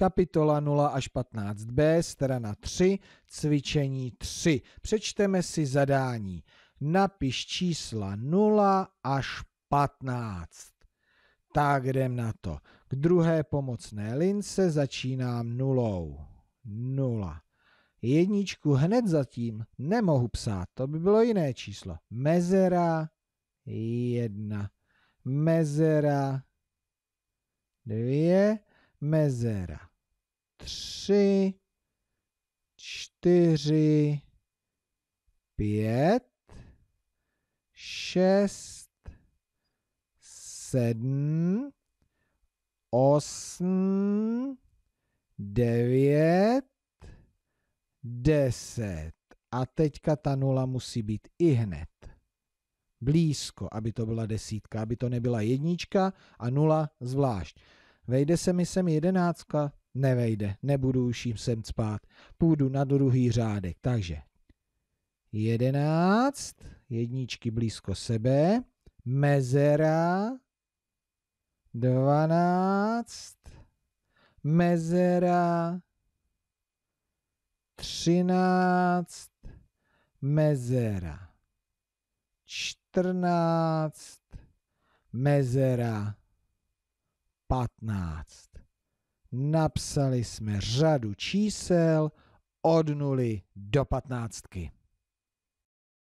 kapitola 0 až 15b, strana 3, cvičení 3. Přečteme si zadání. Napiš čísla 0 až 15. Tak jdem na to. K druhé pomocné lince začínám nulou. Nula. Jedničku hned zatím nemohu psát, to by bylo jiné číslo. Mezera jedna. Mezera dvě. Mezera tři, čtyři, pět, šest, sedm, osm, devět, deset. A teďka ta nula musí být i hned. Blízko, aby to byla desítka, aby to nebyla jednička a nula zvlášť. Vejde se mi sem jedenáctka, nevejde, nebudu už jim sem spát, půjdu na druhý řádek. Takže jedenáct, jedničky blízko sebe, mezera, dvanáct, mezera, třináct, mezera, čtrnáct, mezera, patnáct. Napsali jsme řadu čísel od 0 do 15.